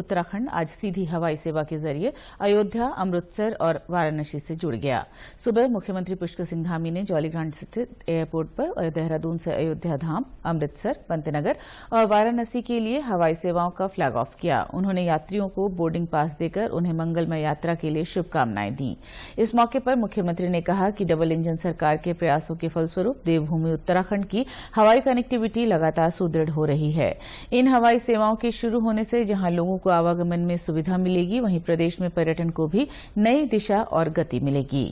उत्तराखंड आज सीधी हवाई सेवा के जरिए अयोध्या अमृतसर और वाराणसी से जुड़ गया सुबह मुख्यमंत्री पुष्कर सिंह धामी ने जौलीग्रांड स्थित एयरपोर्ट पर देहरादून से अयोध्या धाम अमृतसर पंतनगर और वाराणसी के लिए हवाई सेवाओं का फ्लैग ऑफ किया उन्होंने यात्रियों को बोर्डिंग पास देकर उन्हें मंगलमय यात्रा के लिए शुभकामनाएं दी इस मौके पर मुख्यमंत्री ने कहा कि डबल इंजन सरकार के प्रयासों के फलस्वरूप देवभूमि उत्तराखंड की हवाई कनेक्टिविटी लगातार सुदृढ़ हो रही है इन हवाई सेवाओं के शुरू होने से जहां लोगों को आवागमन में सुविधा मिलेगी वहीं प्रदेश में पर्यटन को भी नई दिशा और गति मिलेगी